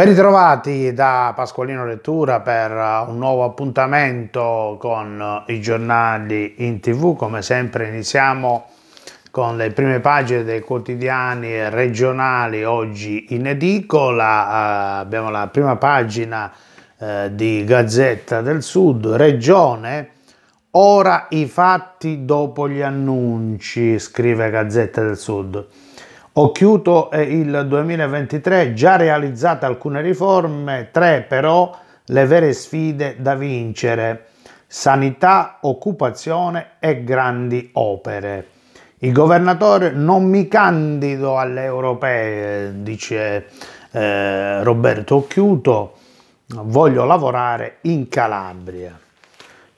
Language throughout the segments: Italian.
Ben ritrovati da Pasqualino Lettura per eh, un nuovo appuntamento con eh, i giornali in tv. Come sempre iniziamo con le prime pagine dei quotidiani regionali oggi in edicola. Eh, abbiamo la prima pagina di Gazzetta del Sud, Regione. Ora i fatti dopo gli annunci, scrive Gazzetta del Sud. Ho chiuso eh, il 2023, già realizzate alcune riforme, tre però le vere sfide da vincere, sanità, occupazione e grandi opere. Il governatore non mi candido alle europee, dice eh, Roberto Occhiuto, voglio lavorare in Calabria.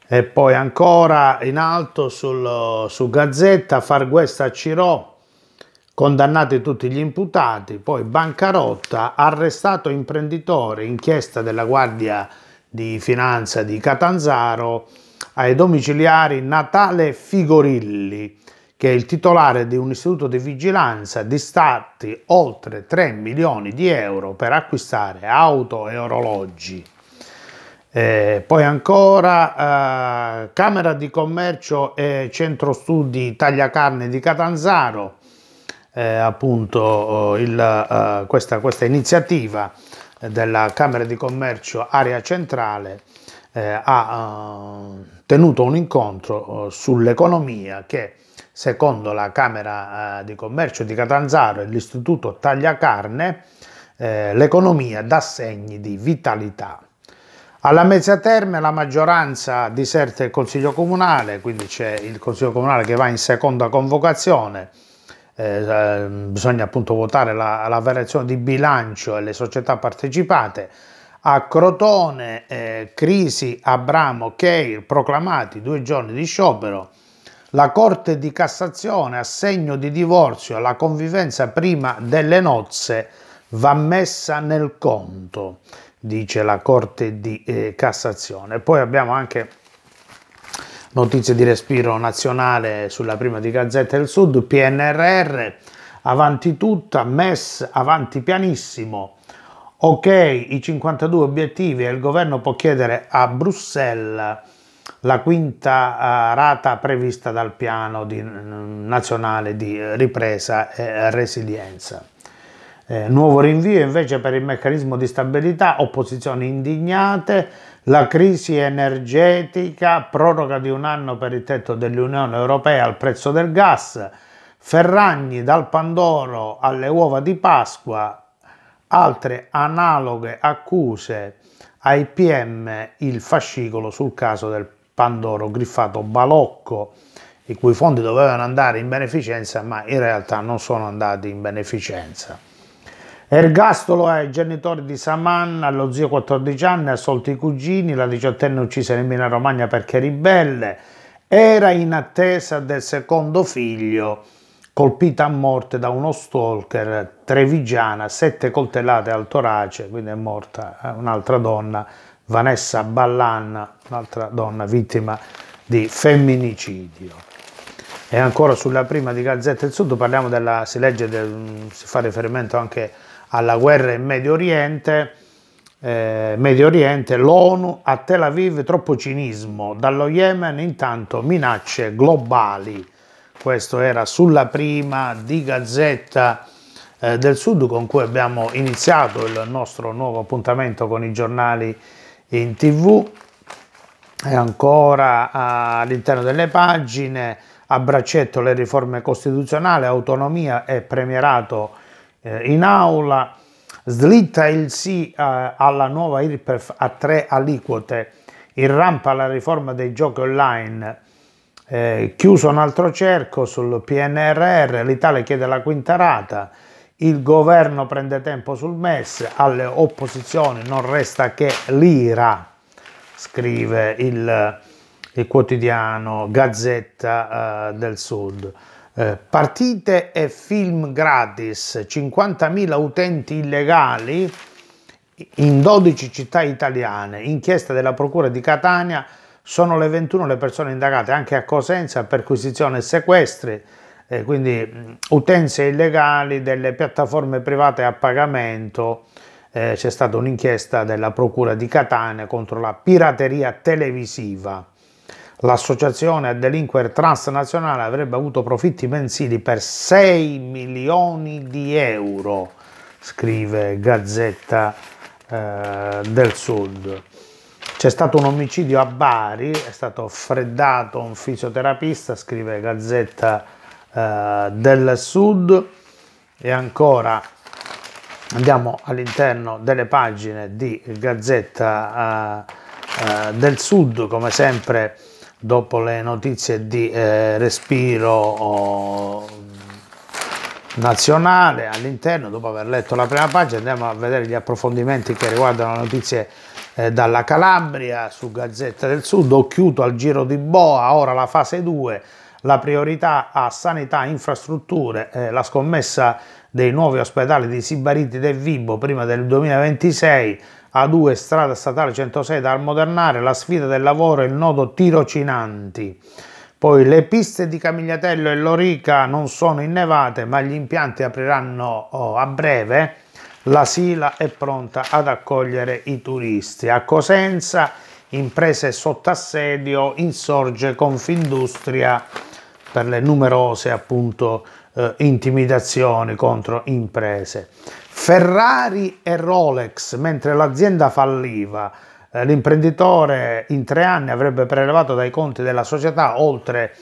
E poi ancora in alto sul, su Gazzetta, far questa a Cirò, Condannati tutti gli imputati, poi bancarotta, arrestato imprenditore, inchiesta della Guardia di Finanza di Catanzaro ai domiciliari Natale Figorilli, che è il titolare di un istituto di vigilanza distatti oltre 3 milioni di euro per acquistare auto e orologi. Eh, poi ancora eh, Camera di Commercio e Centro Studi Tagliacarne di Catanzaro eh, appunto eh, il, eh, questa, questa, iniziativa della Camera di Commercio Area Centrale eh, ha tenuto un incontro sull'economia che secondo la Camera di Commercio di Catanzaro e l'Istituto Tagliacarne l'economia dà segni di vitalità. Alla mezza mezzaterme la maggioranza diserta il Consiglio Comunale, quindi c'è il Consiglio Comunale che va in seconda convocazione, eh, ehm, bisogna appunto votare la, la, variazione di bilancio e le società partecipate, a Crotone, eh, Crisi, Abramo, Keir, proclamati due giorni di sciopero, la Corte di Cassazione assegno di divorzio la convivenza prima delle nozze va messa nel conto, dice la Corte di eh, Cassazione. Poi abbiamo anche notizie di respiro nazionale sulla prima di Gazzetta del Sud, PNRR, avanti tutta, MES avanti pianissimo. Ok, i 52 obiettivi e il governo può chiedere a Bruxelles la quinta eh, rata prevista dal piano di, nazionale di ripresa e resilienza. Eh, nuovo rinvio invece per il meccanismo di stabilità, opposizioni indignate, la crisi energetica, proroga di un anno per il tetto dell'Unione Europea al prezzo del gas, Ferragni dal Pandoro alle uova di Pasqua, altre analoghe accuse ai PM il fascicolo sul caso del Pandoro griffato Balocco, i cui fondi dovevano andare in beneficenza ma in realtà non sono andati in beneficenza. Ergastolo ai genitori di Saman, allo zio 14 anni, assolti i cugini, la diciottenne uccisa in Emilia Romagna perché ribelle, era in attesa del secondo figlio, colpita a morte da uno stalker trevigiana, sette coltellate al torace, quindi è morta eh, un'altra donna, Vanessa Ballanna, un'altra donna vittima di femminicidio. E ancora sulla prima di Gazzetta del Sud parliamo della, si legge, del, si fa riferimento anche a alla guerra in Medio Oriente, eh, Medio Oriente, l'ONU a Tel Aviv troppo cinismo, dallo Yemen intanto minacce globali. Questo era sulla prima di Gazzetta eh, del Sud con cui abbiamo iniziato il nostro nuovo appuntamento con i giornali in tv. E ancora all'interno delle pagine, a braccetto le riforme costituzionali, autonomia e premierato eh, in aula slitta il sì eh, alla nuova IRPEF a tre aliquote, in rampa la riforma dei giochi online, eh, chiuso un altro cerco sul PNRR, l'Italia chiede la quinta rata, il governo prende tempo sul MES, alle opposizioni non resta che l'ira, scrive il, il quotidiano Gazzetta eh, del Sud. Eh, partite e film gratis, 50.000 utenti illegali in 12 città italiane, inchiesta della Procura di Catania, sono le 21 le persone indagate anche a Cosenza, perquisizione e sequestri, eh, quindi utenze illegali delle piattaforme private a pagamento, eh, c'è stata un'inchiesta della Procura di Catania contro la pirateria televisiva. L'associazione a delinquere transnazionale avrebbe avuto profitti mensili per 6 milioni di euro, scrive Gazzetta eh, del Sud. C'è stato un omicidio a Bari, è stato freddato un fisioterapista, scrive Gazzetta eh, del Sud. E ancora andiamo all'interno delle pagine di Gazzetta eh, eh del Sud, come sempre dopo le notizie di eh, respiro oh, nazionale all'interno, dopo aver letto la prima pagina, andiamo a vedere gli approfondimenti che riguardano le notizie eh, dalla Calabria su Gazzetta del Sud, ho chiuso al giro di Boa, ora la fase 2, la priorità a sanità, infrastrutture, eh, la scommessa dei nuovi ospedali di Sibariti del Vibo prima del 2026, a2 strada statale 106 da ammodernare, la sfida del lavoro e il nodo tirocinanti. Poi le piste di Camigliatello e Lorica non sono innevate, ma gli impianti apriranno oh, a breve. La Sila è pronta ad accogliere i turisti. A Cosenza, imprese sotto assedio, insorge Confindustria per le numerose appunto eh, intimidazioni contro imprese. Ferrari e Rolex, mentre l'azienda falliva, eh, l'imprenditore in tre anni avrebbe prelevato dai conti della società oltre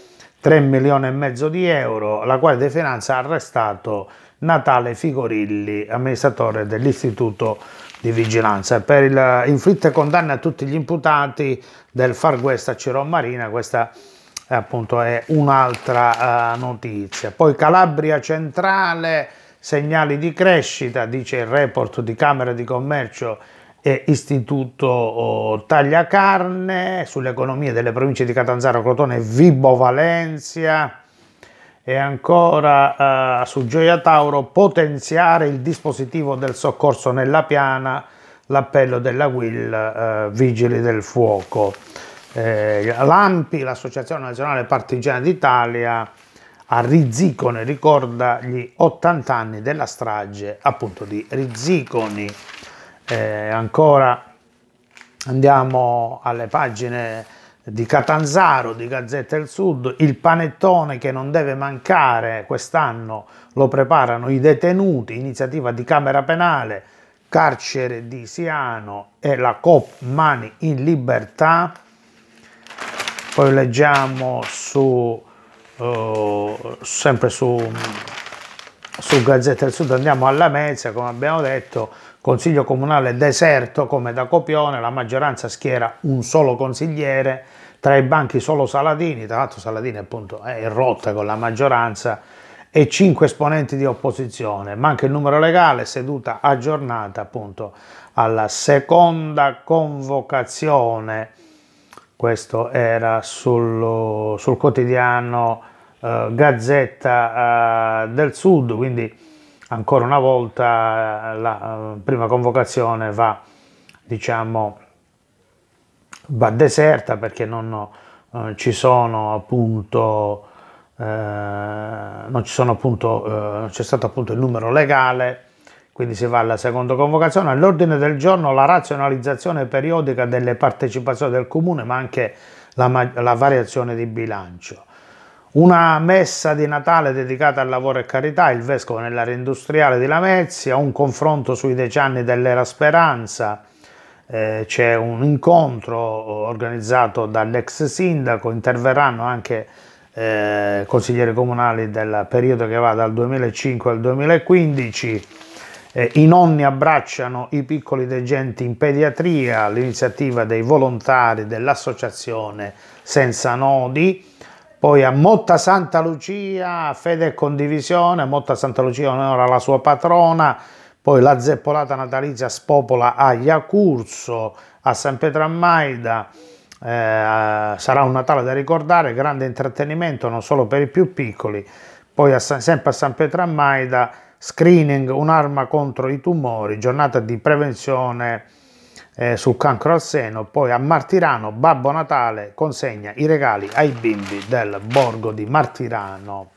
3 milioni e mezzo di euro, la Guardia di Finanza ha arrestato Natale Figorilli, amministratore dell'Istituto di Vigilanza, per il inflitte condanne a tutti gli imputati del Far West a Ciro Marina, questa eh, appunto è un'altra eh, notizia. Poi Calabria Centrale, segnali di crescita, dice il report di Camera di Commercio e Istituto oh, Tagliacarne, economie delle province di Catanzaro, Crotone e Vibo Valencia. E ancora eh, su Gioia Tauro, potenziare il dispositivo del soccorso nella piana, l'appello della WIL, eh, Vigili del Fuoco eh, l'AMPI, l'Associazione Nazionale Partigiana d'Italia, a Rizzicone ricorda gli 80 anni della strage appunto di Rizziconi. Eh, ancora andiamo alle pagine di Catanzaro, di Gazzetta del Sud, il panettone che non deve mancare quest'anno lo preparano i detenuti, iniziativa di Camera Penale, carcere di Siano e la COP Mani in Libertà poi leggiamo su uh, sempre su, su Gazzetta del Sud andiamo alla Mezza come abbiamo detto consiglio comunale deserto come da copione la maggioranza schiera un solo consigliere tra i banchi solo Saladini tra l'altro Saladini appunto è rotta con la maggioranza e 5 esponenti di opposizione. Manca il numero legale, seduta aggiornata appunto alla seconda convocazione questo era sul, sul quotidiano eh, Gazzetta eh, del Sud, quindi ancora una volta eh, la eh, prima convocazione va, diciamo, va deserta perché non eh, ci sono appunto eh, non ci sono appunto eh, c'è stato appunto il numero legale quindi si va alla seconda convocazione, all'ordine del giorno la razionalizzazione periodica delle partecipazioni del comune ma anche la, la variazione di bilancio. Una messa di Natale dedicata al lavoro e carità, il vescovo nell'area industriale di Lamezia, un confronto sui dieci anni dell'era Speranza, eh, c'è un incontro organizzato dall'ex sindaco, interverranno anche eh, consiglieri comunali del periodo che va dal 2005 al 2015 eh, I nonni abbracciano i piccoli degenti in pediatria, l'iniziativa dei volontari dell'associazione Senza Nodi. Poi a Motta Santa Lucia, fede e condivisione, Motta Santa Lucia onora la sua patrona, poi la zeppolata natalizia spopola a Iacurso, a San Pietro a Maida, eh, sarà un Natale da ricordare, grande intrattenimento non solo per i più piccoli, poi a San, sempre a San Pietro a Maida screening, un'arma contro i tumori, giornata di prevenzione eh, sul cancro al seno, poi a Martirano Babbo Natale consegna i regali ai bimbi del borgo di Martirano.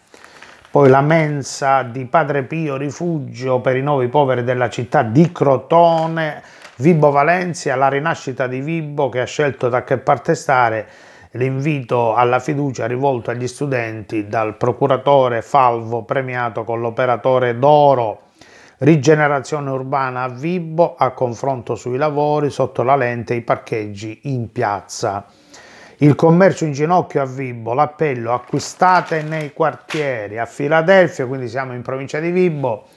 Poi la mensa di Padre Pio Rifugio per i nuovi poveri della città di Crotone, Vibo Valencia, la rinascita di Vibo che ha scelto da che parte stare l'invito alla fiducia rivolto agli studenti dal procuratore Falvo premiato con l'operatore d'oro rigenerazione urbana a Vibbo a confronto sui lavori sotto la lente i parcheggi in piazza. Il commercio in ginocchio a Vibbo, l'appello acquistate nei quartieri a Filadelfia, quindi siamo in provincia di Vibbo,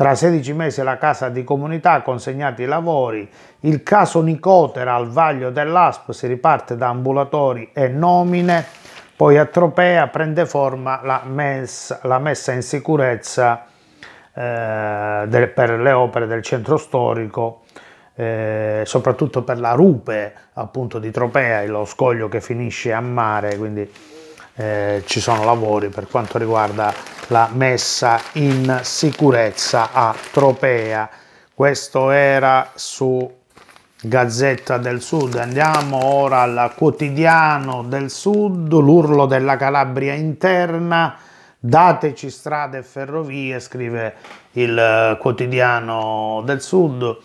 tra 16 mesi la Casa di Comunità ha consegnato i lavori. Il caso Nicotera al vaglio dell'ASP si riparte da ambulatori e nomine. Poi a Tropea prende forma la, messa, la messa in sicurezza eh, del, per le opere del centro storico, eh, soprattutto per la rupe appunto di Tropea, lo scoglio che finisce a mare, quindi eh, ci sono lavori per quanto riguarda la messa in sicurezza a Tropea. Questo era su Gazzetta del Sud. Andiamo ora al quotidiano del Sud, l'urlo della Calabria interna. Dateci strade e ferrovie, scrive il eh, quotidiano del Sud.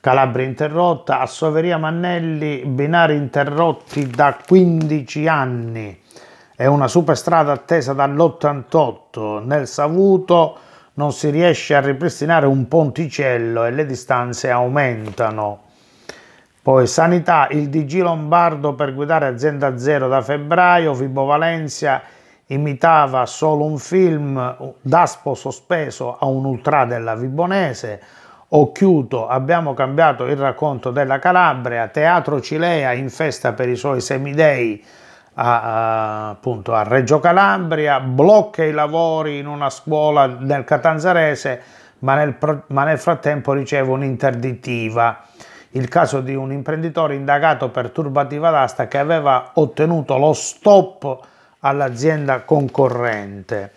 Calabria interrotta, a Soveria Mannelli binari interrotti da 15 anni. È una superstrada attesa dall'88. Nel Savuto non si riesce a ripristinare un ponticello e le distanze aumentano. Poi sanità, il DG Lombardo per guidare azienda zero da febbraio, Fibo Valencia imitava solo un film, Daspo sospeso a un ultra della Vibonese, Occhiuto, abbiamo cambiato il racconto della Calabria, Teatro Cilea in festa per i suoi semidei, a, appunto, a Reggio Calabria, blocca i lavori in una scuola del Catanzarese, ma nel, ma nel frattempo riceve un'interdittiva. Il caso di un imprenditore indagato per turbativa d'asta che aveva ottenuto lo stop all'azienda concorrente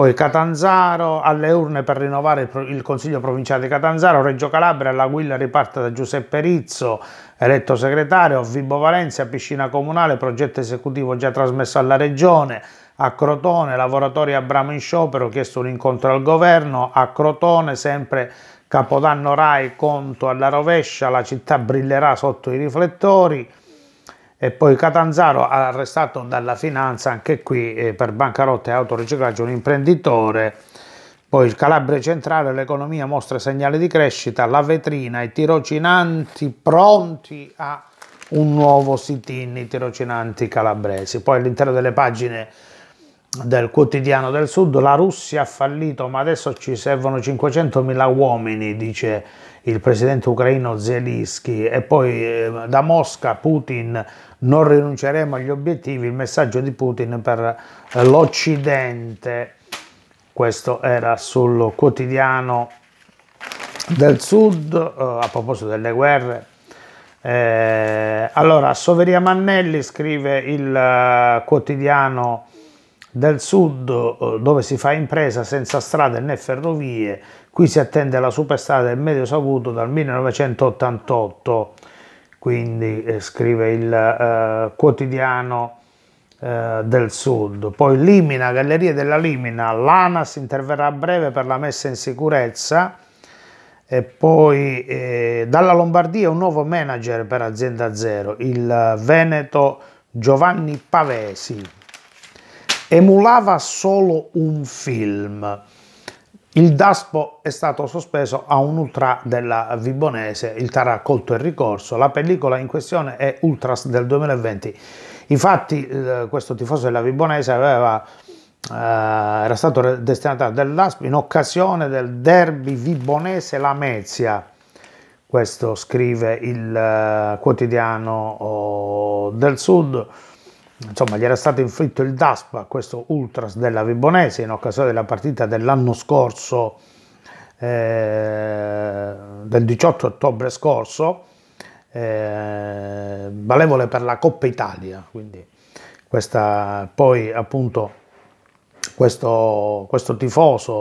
poi Catanzaro alle urne per rinnovare il Consiglio provinciale di Catanzaro, Reggio Calabria, la guilla riparte da Giuseppe Rizzo, eletto segretario, Vibo Valencia, piscina comunale, progetto esecutivo già trasmesso alla Regione, a Crotone, lavoratori a Bramo in sciopero, chiesto un incontro al governo, a Crotone sempre Capodanno Rai, conto alla rovescia, la città brillerà sotto i riflettori, e poi Catanzaro arrestato dalla finanza anche qui eh, per bancarotta e autoriciclaggio un imprenditore. Poi il Calabria centrale, l'economia mostra segnali di crescita, la vetrina, i tirocinanti pronti a un nuovo sit-in, i tirocinanti calabresi. Poi all'interno delle pagine del quotidiano del sud, la Russia ha fallito ma adesso ci servono 500.000 uomini, dice il presidente ucraino Zelensky e poi eh, da Mosca Putin non rinunceremo agli obiettivi, il messaggio di Putin per l'Occidente. Questo era sul quotidiano del Sud eh, a proposito delle guerre. Eh, allora, Soveria Mannelli scrive il eh, quotidiano del sud dove si fa impresa senza strade né ferrovie Qui si attende la superstrada del Medio Savuto dal 1988, quindi eh, scrive il eh, quotidiano eh, del Sud. Poi Limina, Gallerie della Limina, l'ANAS interverrà a breve per la messa in sicurezza e poi eh, dalla Lombardia un nuovo manager per Azienda Zero, il Veneto Giovanni Pavesi. Emulava solo un film il Daspo è stato sospeso a un ultra della Vibonese, il TAR ha colto il ricorso, la pellicola in questione è Ultras del 2020. Infatti eh, questo tifoso della Vibonese aveva, eh, era stato destinatario del Daspo in occasione del derby Vibonese-Lamezia, questo scrive il eh, quotidiano oh, del Sud. Insomma, gli era stato inflitto il DASP a questo Ultras della Vibonese in occasione della partita dell'anno scorso, eh, del 18 ottobre scorso, eh, valevole per la Coppa Italia. Quindi questa, poi appunto questo, questo tifoso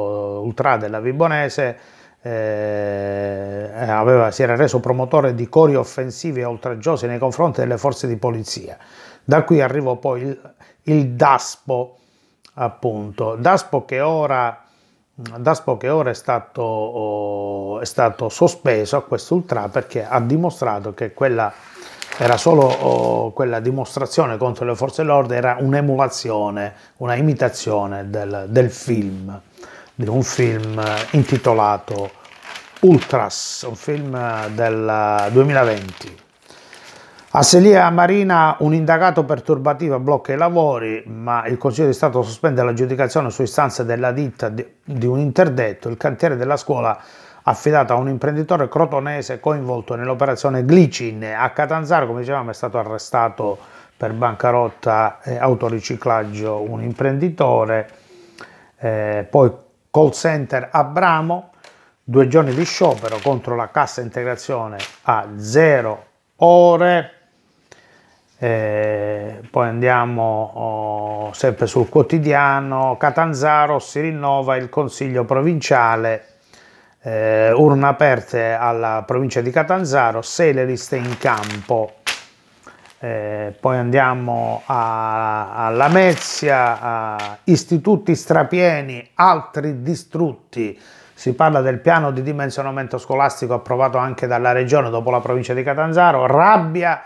ultra della Vibonese eh, aveva, si era reso promotore di cori offensivi e oltraggiosi nei confronti delle forze di polizia da qui arrivò poi il, il DASPO, appunto. DASPO che ora, DASPO che ora è, stato, oh, è stato sospeso a questo ultra perché ha dimostrato che quella era solo oh, quella dimostrazione contro le forze dell'ordine, era un'emulazione, una imitazione del, del, film, di un film intitolato Ultras, un film del 2020. A Selia Marina un indagato perturbativo blocca i lavori, ma il Consiglio di Stato sospende l'aggiudicazione su istanza della ditta di un interdetto. Il cantiere della scuola affidato a un imprenditore crotonese coinvolto nell'operazione Glicin. A Catanzaro, come dicevamo, è stato arrestato per bancarotta e autoriciclaggio un imprenditore. Eh, poi call center Abramo, due giorni di sciopero contro la cassa integrazione a zero ore. Eh, poi andiamo oh, sempre sul quotidiano, Catanzaro si rinnova il consiglio provinciale, eh, urne aperte alla provincia di Catanzaro, se le liste in campo. Eh, poi andiamo a, a Lamezia, istituti strapieni, altri distrutti. Si parla del piano di dimensionamento scolastico approvato anche dalla regione dopo la provincia di Catanzaro, rabbia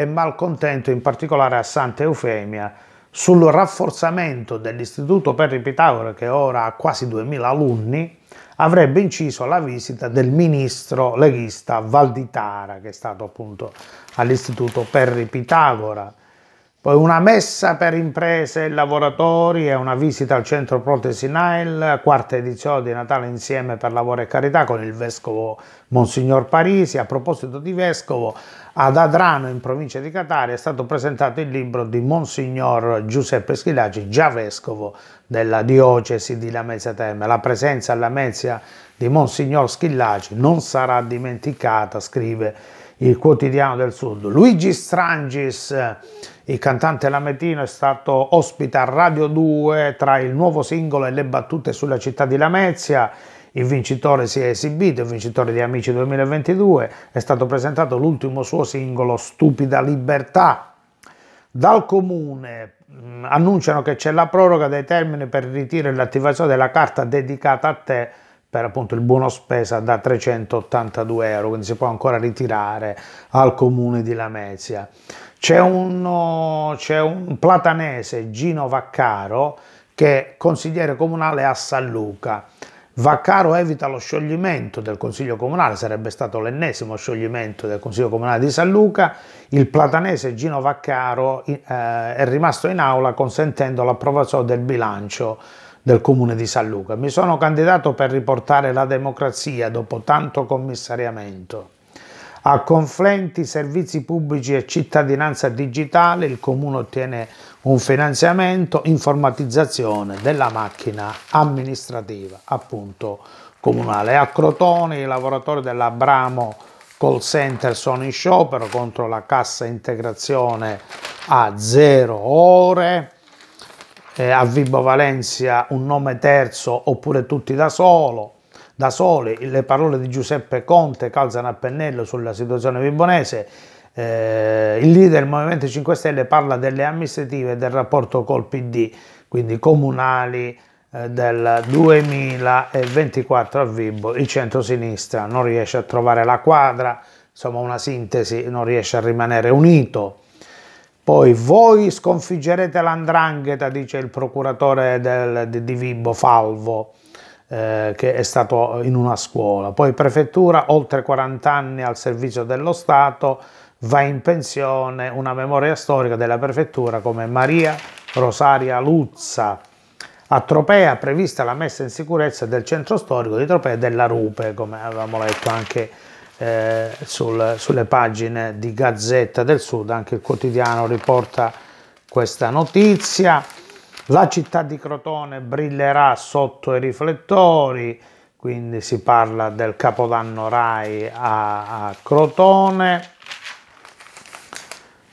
e malcontento in particolare a Santa Eufemia sul rafforzamento dell'Istituto Perri Pitagora che ora ha quasi 2000 alunni avrebbe inciso la visita del ministro leghista Valditara che è stato appunto all'Istituto Perri Pitagora poi una messa per imprese e lavoratori e una visita al centro Protesi Nile, quarta edizione di Natale insieme per lavoro e carità con il vescovo Monsignor Parisi. A proposito di vescovo, ad Adrano, in provincia di Catania, è stato presentato il libro di Monsignor Giuseppe Schillaci, già vescovo della diocesi di Lamezia Terme. La presenza a Lamezia di Monsignor Schillaci non sarà dimenticata, scrive il quotidiano del sud. Luigi Strangis, eh, il cantante lametino, è stato ospite a Radio 2 tra il nuovo singolo e le battute sulla città di Lamezia il vincitore si è esibito, il vincitore di Amici 2022, è stato presentato l'ultimo suo singolo Stupida Libertà. Dal comune mm, annunciano che c'è la proroga dei termini per il ritiro e l'attivazione della carta dedicata a te per appunto il buono spesa da 382 euro, quindi si può ancora ritirare al comune di Lamezia. C'è, uno, c'è un platanese, Gino Vaccaro, che è consigliere comunale a San Luca Vaccaro evita lo scioglimento del Consiglio Comunale, sarebbe stato l'ennesimo scioglimento del Consiglio Comunale di San Luca, il platanese Gino Vaccaro eh, è rimasto in aula consentendo l'approvazione del bilancio del Comune di San Luca. Mi sono candidato per riportare la democrazia dopo tanto commissariamento. A conflenti servizi pubblici e cittadinanza digitale il comune ottiene un finanziamento informatizzazione della macchina amministrativa appunto comunale. A Crotone i lavoratori dell'Abramo call center sono in sciopero contro la cassa integrazione a zero ore. Eh, a Vibo Valencia un nome terzo oppure tutti da solo, da sole. Le parole di Giuseppe Conte calzano a pennello sulla situazione vibonese. Eh, il leader del Movimento 5 Stelle parla delle amministrative del rapporto col PD, quindi comunali eh, del 2024 a Vibo. Il centro-sinistra non riesce a trovare la quadra, insomma una sintesi, non riesce a rimanere unito. Poi voi sconfiggerete l'andrangheta, dice il procuratore del, di, di Vibo Falvo eh, che è stato in una scuola. Poi prefettura, oltre 40 anni al servizio dello Stato, va in pensione una memoria storica della prefettura come Maria Rosaria Luzza. A Tropea prevista la messa in sicurezza del centro storico di Tropea e della Rupe, come avevamo letto anche eh, sul, sulle pagine di Gazzetta del Sud, anche il quotidiano riporta questa notizia. La città di Crotone brillerà sotto i riflettori, quindi si parla del capodanno Rai a, a Crotone.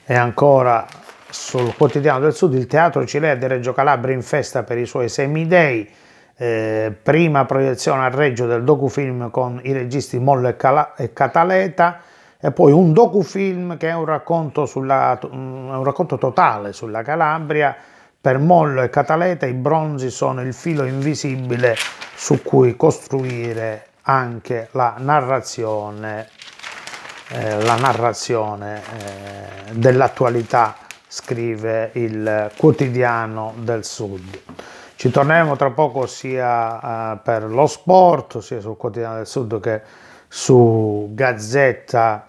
E ancora sul quotidiano del Sud il Teatro Cilea di Reggio Calabria in festa per i suoi semidei. Eh, prima proiezione a Reggio del docufilm con i registi Molle e, e Cataleta e poi un docufilm che è un racconto, sulla, un racconto totale sulla Calabria per Mollo e Cataleta i bronzi sono il filo invisibile su cui costruire anche la narrazione, eh, la narrazione eh, dell'attualità, scrive il quotidiano del Sud. Ci torneremo tra poco sia eh, per lo sport, sia sul quotidiano del Sud che su Gazzetta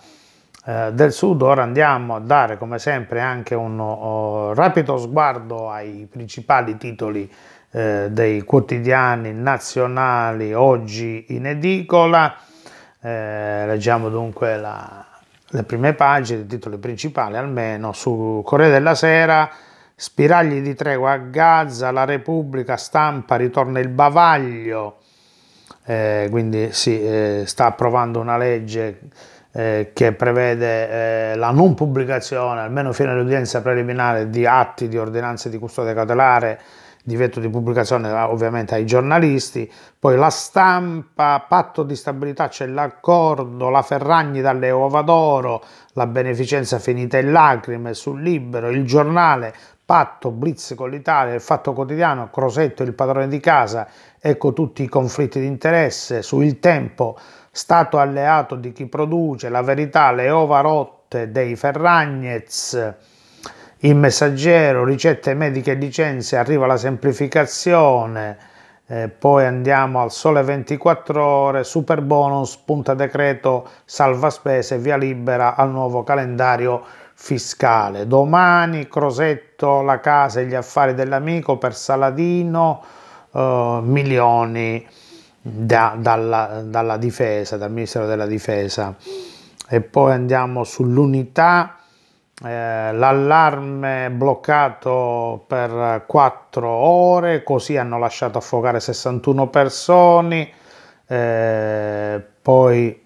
eh, del sud. Ora andiamo a dare come sempre anche un oh, rapido sguardo ai principali titoli eh, dei quotidiani nazionali oggi in edicola. Eh, leggiamo dunque la, le prime pagine, i titoli principali almeno, su Corriere della Sera. Spiragli di tregua a Gaza, la Repubblica stampa, ritorna il bavaglio, eh, quindi si eh, sta approvando una legge eh, che prevede eh, la non pubblicazione, almeno fino all'udienza preliminare, di atti di ordinanze di custodia cautelare, divieto di pubblicazione ah, ovviamente ai giornalisti, poi la stampa, patto di stabilità, c'è l'accordo, la Ferragni dalle uova d'oro, la beneficenza finita in lacrime, sul libero, il giornale, patto, blitz con l'Italia, il fatto quotidiano, Crosetto, il padrone di casa, ecco tutti i conflitti di interesse, sul tempo, stato alleato di chi produce la verità, le ova rotte dei Ferragnez, il messaggero, ricette mediche e licenze, arriva la semplificazione, eh, poi andiamo al sole 24 ore, super bonus, punta decreto, salva spese, via libera al nuovo calendario fiscale. Domani Crosetto, la casa e gli affari dell'amico per Saladino, eh, milioni da, dalla, dalla difesa, dal Ministero della Difesa. E poi andiamo sull'unità, eh, l'allarme bloccato per 4 ore, così hanno lasciato affogare 61 persone. Eh, poi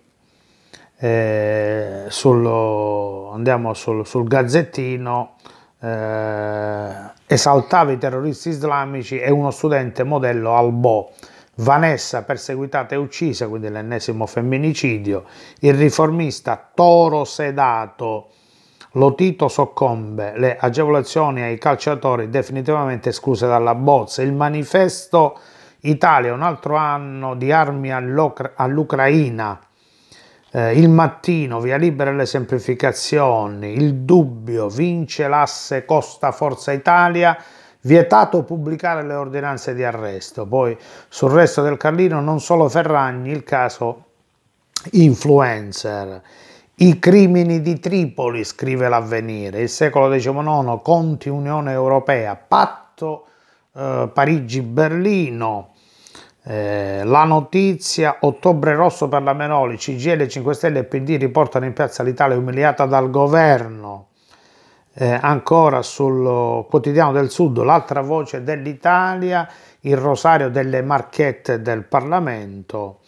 eh, sullo, andiamo sul, sul gazzettino. Eh, esaltava i terroristi islamici e uno studente modello Albo Vanessa perseguitata e uccisa, quindi l'ennesimo femminicidio, il riformista Toro sedato, Lotito soccombe, le agevolazioni ai calciatori definitivamente escluse dalla bozza, il manifesto Italia, un altro anno di armi all'Ucraina, eh, il mattino, via libera le semplificazioni, il dubbio, vince l'asse Costa Forza Italia, vietato pubblicare le ordinanze di arresto. Poi sul resto del Carlino non solo Ferragni, il caso influencer. I crimini di Tripoli, scrive l'avvenire, il secolo XIX, Conti Unione Europea, patto eh, Parigi-Berlino, eh, la notizia ottobre rosso per la Menoli, CGL 5 Stelle e PD riportano in piazza l'Italia umiliata dal governo, eh, ancora sul quotidiano del Sud, l'altra voce dell'Italia, il rosario delle marchette del Parlamento.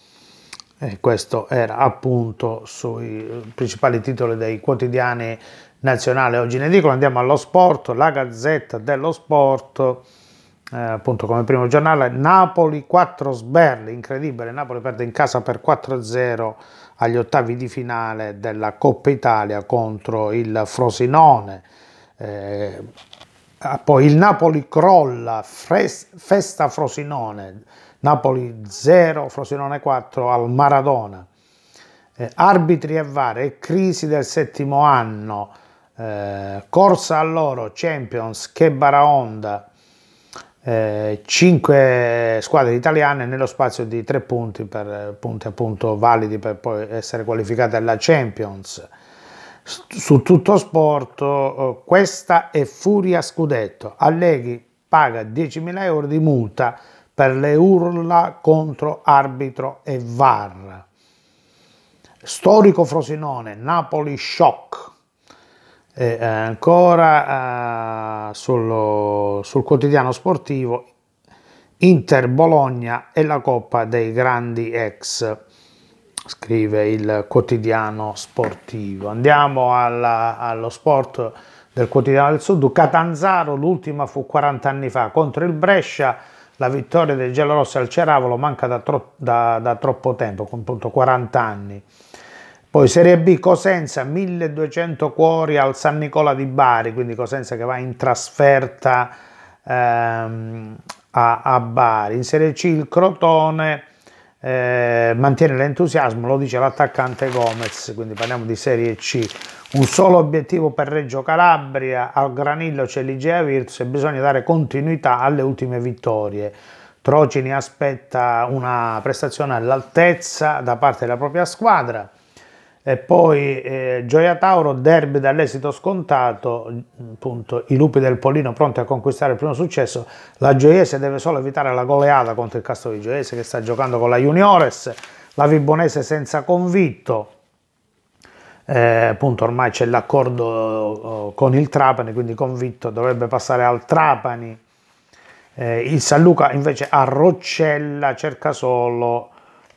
E questo era appunto sui principali titoli dei quotidiani nazionali oggi ne dicono. Andiamo allo sport, la Gazzetta dello Sport. Eh, appunto come primo giornale Napoli 4 sberli, incredibile, Napoli perde in casa per 4-0 agli ottavi di finale della Coppa Italia contro il Frosinone. Eh, ah, poi il Napoli crolla, fres- festa Frosinone, Napoli 0, Frosinone 4 al Maradona. Eh, arbitri e vare, crisi del settimo anno, eh, corsa all'oro, Champions, che baraonda. Eh, 5 squadre italiane nello spazio di 3 punti, per, punti appunto validi per poi essere qualificate alla Champions. Su tutto sport, oh, oh, questa è furia scudetto. Alleghi paga 10.000 euro di multa per le urla contro arbitro e VAR. Storico Frosinone, Napoli shock. E eh, ancora eh, sul, sul quotidiano sportivo Inter Bologna e la Coppa dei Grandi Ex scrive il quotidiano sportivo. Andiamo alla, allo sport del quotidiano del Sud. Catanzaro, l'ultima fu 40 anni fa contro il Brescia. La vittoria del Gelorossi al Ceravolo manca da, tro, da, da troppo tempo, con 40 anni. Poi Serie B Cosenza, 1200 cuori al San Nicola di Bari, quindi Cosenza che va in trasferta ehm, a, a Bari. In Serie C il Crotone, eh, mantiene l'entusiasmo, lo dice l'attaccante Gomez, quindi parliamo di Serie C. Un solo obiettivo per Reggio Calabria, al Granillo c'è l'Igea Virtus e bisogna dare continuità alle ultime vittorie. Trocini aspetta una prestazione all'altezza da parte della propria squadra. E poi eh, Gioia Tauro, derby dall'esito scontato, appunto, i lupi del Polino pronti a conquistare il primo successo, la Gioiese deve solo evitare la goleata contro il Casto di Gioiese che sta giocando con la Juniores, la Vibonese senza convitto, eh, appunto ormai c'è l'accordo eh, con il Trapani, quindi convitto dovrebbe passare al Trapani, eh, il San Luca invece a Roccella cerca solo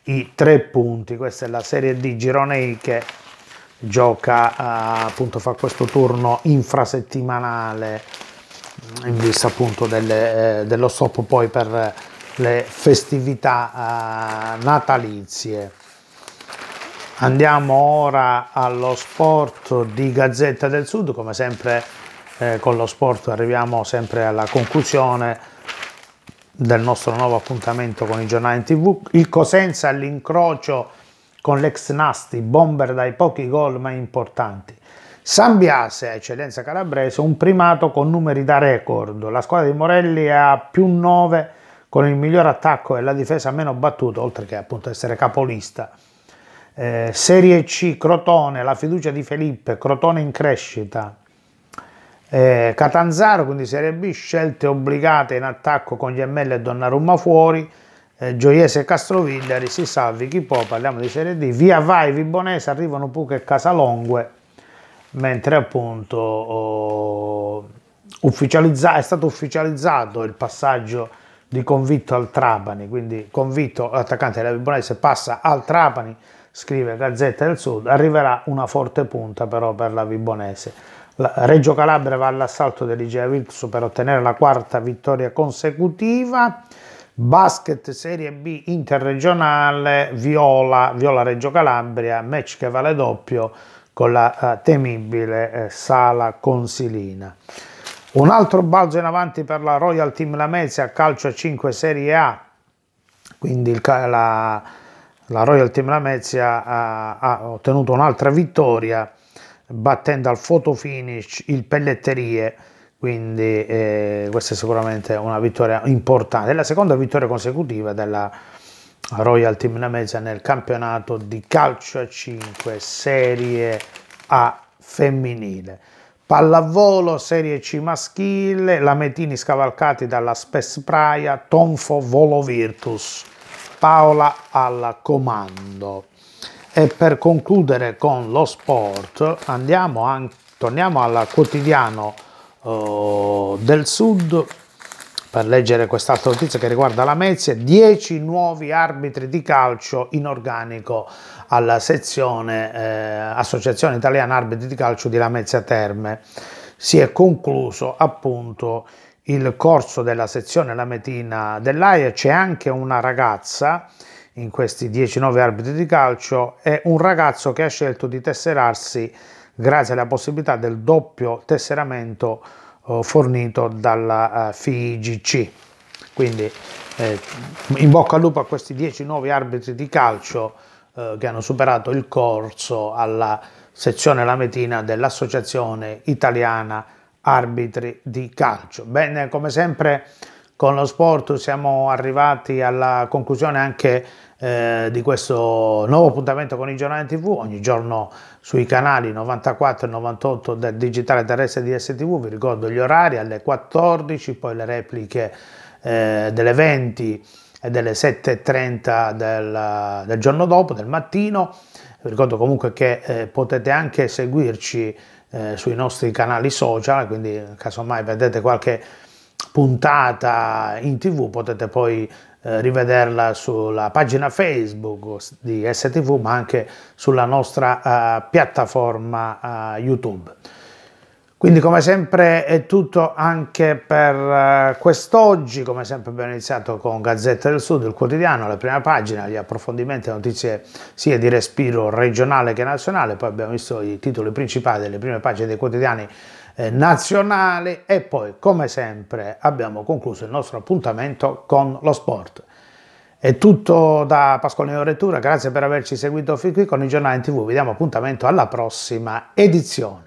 i tre punti. Questa è la serie di Girone che gioca, eh, appunto fa questo turno infrasettimanale mm, in vista appunto delle, eh, dello stop poi per le festività eh, natalizie. Andiamo ora allo sport di Gazzetta del Sud, come sempre eh, con lo sport arriviamo sempre alla conclusione del nostro nuovo appuntamento con i giornali in tv. Il Cosenza all'incrocio con l'ex Nasti, bomber dai pochi gol ma importanti. San Biase, eccellenza calabrese, un primato con numeri da record. La squadra di Morelli ha più 9 con il miglior attacco e la difesa meno battuta, oltre che appunto essere capolista. Eh, serie C, Crotone, la fiducia di Felipe, Crotone in crescita. Eh, Catanzaro, quindi Serie B, scelte obbligate in attacco con Giammella e Donnarumma fuori, eh, Gioiese e Castrovillari, si salvi chi può, parliamo di Serie D, via vai Vibonese, arrivano Puca e Casalongue, mentre appunto oh, è stato ufficializzato il passaggio di Convitto al Trapani, quindi Convitto, l'attaccante della Vibonese, passa al Trapani, scrive Gazzetta del Sud, arriverà una forte punta però per la Vibonese la Reggio Calabria va all'assalto dell'Igea Vilks per ottenere la quarta vittoria consecutiva. Basket Serie B interregionale, Viola, Viola Reggio Calabria, match che vale doppio con la eh, temibile eh, Sala Consilina. Un altro balzo in avanti per la Royal Team Lamezia, calcio a 5 Serie A, quindi il, la, la Royal Team Lamezia ha, ha ottenuto un'altra vittoria battendo al photo finish il Pelletterie quindi eh, questa è sicuramente una vittoria importante è la seconda vittoria consecutiva della Royal Team Namesa nel campionato di calcio a 5 Serie A femminile pallavolo Serie C maschile Lametini scavalcati dalla Spes Praia Tonfo Volo Virtus Paola al comando e per concludere con lo sport, andiamo anche, torniamo al quotidiano uh, del Sud per leggere quest'altra notizia che riguarda la Mezia, 10 nuovi arbitri di calcio in organico alla sezione eh, Associazione Italiana Arbitri di Calcio di Lamezia Terme. Si è concluso appunto il corso della sezione Lametina dell'AIA, c'è anche una ragazza in questi 19 arbitri di calcio è un ragazzo che ha scelto di tesserarsi grazie alla possibilità del doppio tesseramento eh, fornito dalla eh, FIGC. Quindi eh, in bocca al lupo a questi 19 arbitri di calcio eh, che hanno superato il corso alla sezione lametina dell'Associazione Italiana Arbitri di Calcio. Bene, come sempre con lo sport siamo arrivati alla conclusione anche eh, di questo nuovo appuntamento con il giornale TV, ogni giorno sui canali 94 e 98 del digitale terrestre di STV, vi ricordo gli orari alle 14, poi le repliche eh, delle 20 e delle 7.30 del, del, giorno dopo, del mattino. Vi ricordo comunque che eh, potete anche seguirci eh, sui nostri canali social, quindi casomai vedete qualche puntata in tv potete poi eh, rivederla sulla pagina Facebook di STV, ma anche sulla nostra eh, piattaforma eh, YouTube. Quindi come sempre è tutto anche per eh, quest'oggi, come sempre abbiamo iniziato con Gazzetta del Sud, il quotidiano, la prima pagina, gli approfondimenti, notizie sia di respiro regionale che nazionale, poi abbiamo visto i titoli principali delle prime pagine dei quotidiani eh, nazionali e poi come sempre abbiamo concluso il nostro appuntamento con lo sport. È tutto da Pasqualino Rettura, grazie per averci seguito fin qui con i giornali in tv, vi diamo appuntamento alla prossima edizione.